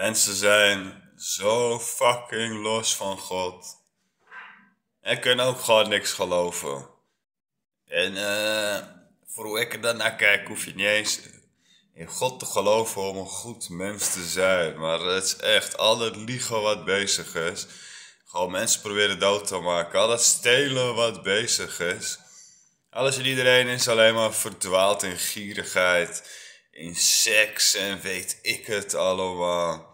Mensen zijn zo fucking los van God. En kunnen ook gewoon niks geloven. En eh, voor hoe ik er dan naar kijk, hoef je niet eens in God te geloven om een goed mens te zijn. Maar het is echt al het liegen wat bezig is. Gewoon mensen proberen dood te maken. Al dat stelen wat bezig is. Alles en iedereen is alleen maar verdwaald in gierigheid in seks en weet ik het allemaal.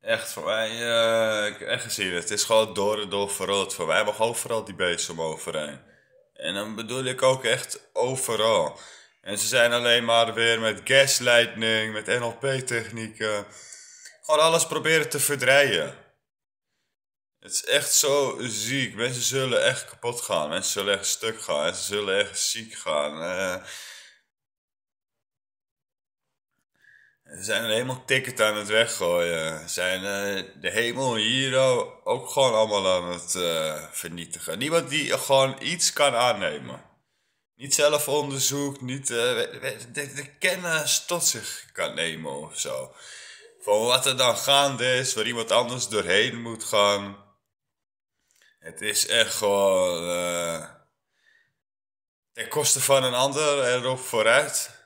Echt, voor mij, eh, ik heb echt gezien, het is gewoon door en door verrot. Voor mij mag overal die om overheen. En dan bedoel ik ook echt overal. En ze zijn alleen maar weer met gaslighting, met NLP-technieken. Gewoon alles proberen te verdrijven. Het is echt zo ziek. Mensen zullen echt kapot gaan. Mensen zullen echt stuk gaan. Mensen zullen echt ziek gaan. Uh, Ze zijn er helemaal tickets aan het weggooien. Zijn eh, de hemel hier ook gewoon allemaal aan het eh, vernietigen. Niemand die gewoon iets kan aannemen. Niet zelf onderzoek, niet de, eh, de, de, kennis tot zich kan nemen of zo. Van wat er dan gaande is, waar iemand anders doorheen moet gaan. Het is echt gewoon. ten koste van een ander erop vooruit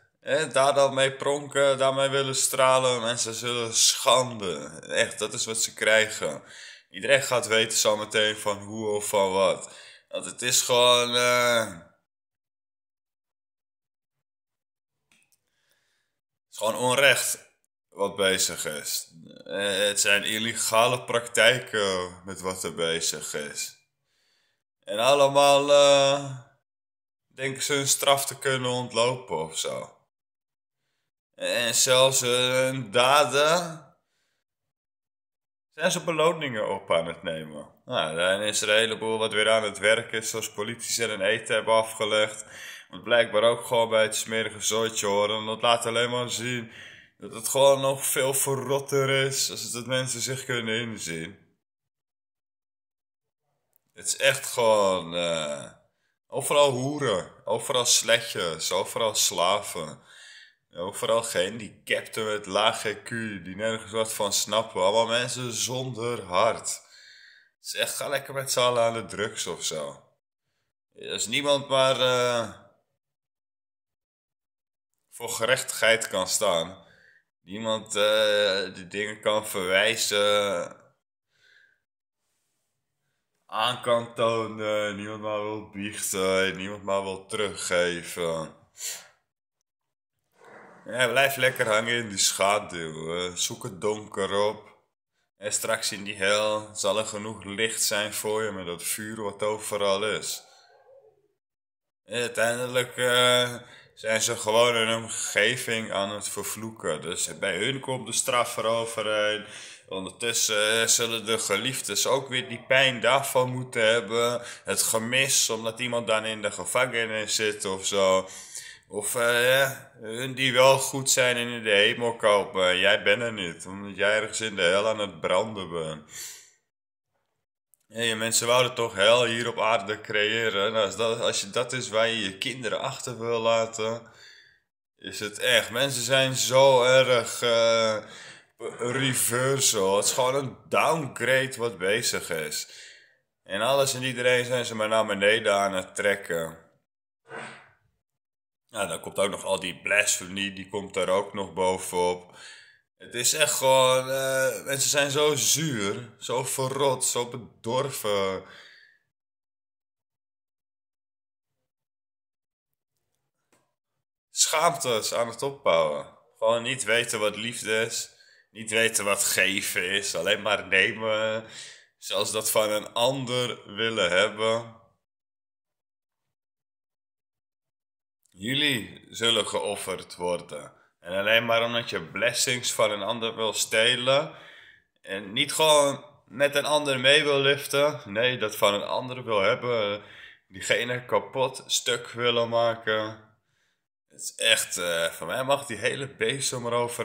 daar dan mee pronken, daarmee willen stralen. Mensen zullen schande. Echt, dat is wat ze krijgen. Iedereen gaat weten zometeen van hoe of van wat. Want het is gewoon. Uh... Het is gewoon onrecht wat bezig is. Eh, het zijn illegale praktijken met wat er bezig is. En allemaal uh, denken ze hun straf te kunnen ontlopen of zo en zelfs hun daden zijn ze beloningen op aan het nemen. Nou, dan is er een heleboel wat weer aan het werk is, zoals politici en een eten hebben afgelegd. Want blijkbaar ook gewoon bij het smerige zootje horen. dat laat alleen maar zien dat het gewoon nog veel verrotter is als het dat mensen zich kunnen inzien. Het is echt gewoon eh, overal hoeren, overal slechtjes, overal slaven ook vooral geen die capte met lage Q, die nergens wat van snappen. Allemaal mensen zonder hart. Het echt, ga lekker met z'n allen aan de drugs of zo. is niemand maar eh, voor gerechtigheid kan staan. Niemand uh, die dingen kan verwijzen. Aan kan tonen. Niemand maar wil biechten. Niemand maar wil teruggeven blijf lekker hangen in die schaduw. Zoek het donker op. En straks in die hel zal er genoeg licht zijn voor je met dat vuur wat overal is. En uiteindelijk eh, zijn ze gewoon hun omgeving aan het vervloeken. Dus bij hun komt de straf eroverheen. Ondertussen eh, zullen de geliefdes ook weer die pijn daarvan moeten hebben. Het gemis, omdat iemand dan in de gevangenis zit of zo. Of eh, hun die wel goed zijn en in de hemel kopen. Eh, jij bent er niet, omdat jij ergens in de hel aan het branden bent. Hey, mensen wouden toch hel hier op aarde creëren. Nou, als, dat, als je, dat is waar je je kinderen achter wil laten, is het echt. Mensen zijn zo erg uh, reversal. Het is gewoon een downgrade wat bezig is. En alles en iedereen zijn ze maar naar beneden aan het trekken. Ja, dan komt ook nog al die blasphemy, die komt daar ook nog bovenop. Het is echt gewoon, eh, mensen zijn zo zuur, zo verrot, zo bedorven. Schaamtes aan het opbouwen. Gewoon niet weten wat liefde is, niet weten wat geven is, alleen maar nemen. Zelfs dat van een ander willen hebben. Jullie zullen geofferd worden. En alleen maar omdat je blessings van een ander wil stelen. En niet gewoon met een ander mee wil liften. Nee, dat van een ander wil hebben. Diegene kapot, stuk willen maken. Het is echt, eh, van mij mag die hele beest om erover eh,